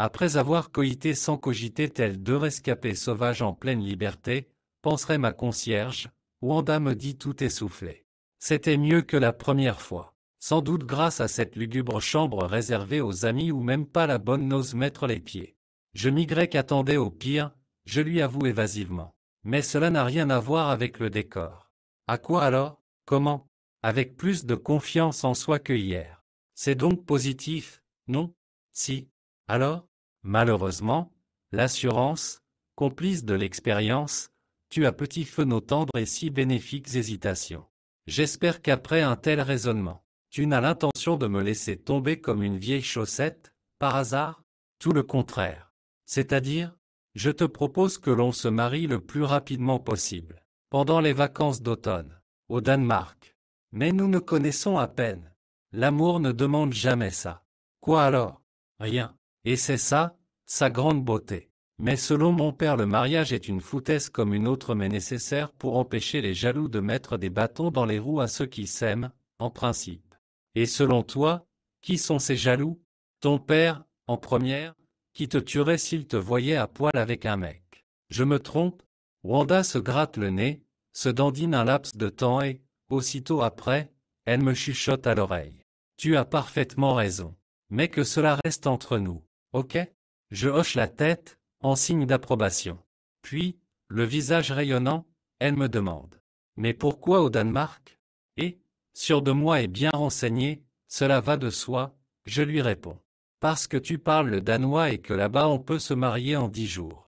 Après avoir coïté sans cogiter tel deux rescapés sauvages en pleine liberté, penserait ma concierge, Wanda me dit tout essoufflé. C'était mieux que la première fois. Sans doute grâce à cette lugubre chambre réservée aux amis ou même pas la bonne n'ose mettre les pieds. Je migrais qu'attendait au pire, je lui avoue évasivement. Mais cela n'a rien à voir avec le décor. À quoi alors Comment Avec plus de confiance en soi que hier. C'est donc positif, non Si. Alors, malheureusement, l'assurance, complice de l'expérience, tue à petit feu nos tendres et si bénéfiques hésitations. J'espère qu'après un tel raisonnement, tu n'as l'intention de me laisser tomber comme une vieille chaussette, par hasard Tout le contraire. C'est-à-dire, je te propose que l'on se marie le plus rapidement possible, pendant les vacances d'automne, au Danemark. Mais nous ne connaissons à peine. L'amour ne demande jamais ça. Quoi alors Rien. Et c'est ça, sa grande beauté. Mais selon mon père le mariage est une foutaise comme une autre mais nécessaire pour empêcher les jaloux de mettre des bâtons dans les roues à ceux qui s'aiment, en principe. Et selon toi, qui sont ces jaloux Ton père, en première, qui te tuerait s'il te voyait à poil avec un mec. Je me trompe Wanda se gratte le nez, se dandine un laps de temps et, aussitôt après, elle me chuchote à l'oreille. Tu as parfaitement raison. Mais que cela reste entre nous. OK Je hoche la tête, en signe d'approbation. Puis, le visage rayonnant, elle me demande. Mais pourquoi au Danemark Et, sûr de moi et bien renseigné, cela va de soi, je lui réponds. Parce que tu parles le danois et que là-bas on peut se marier en dix jours.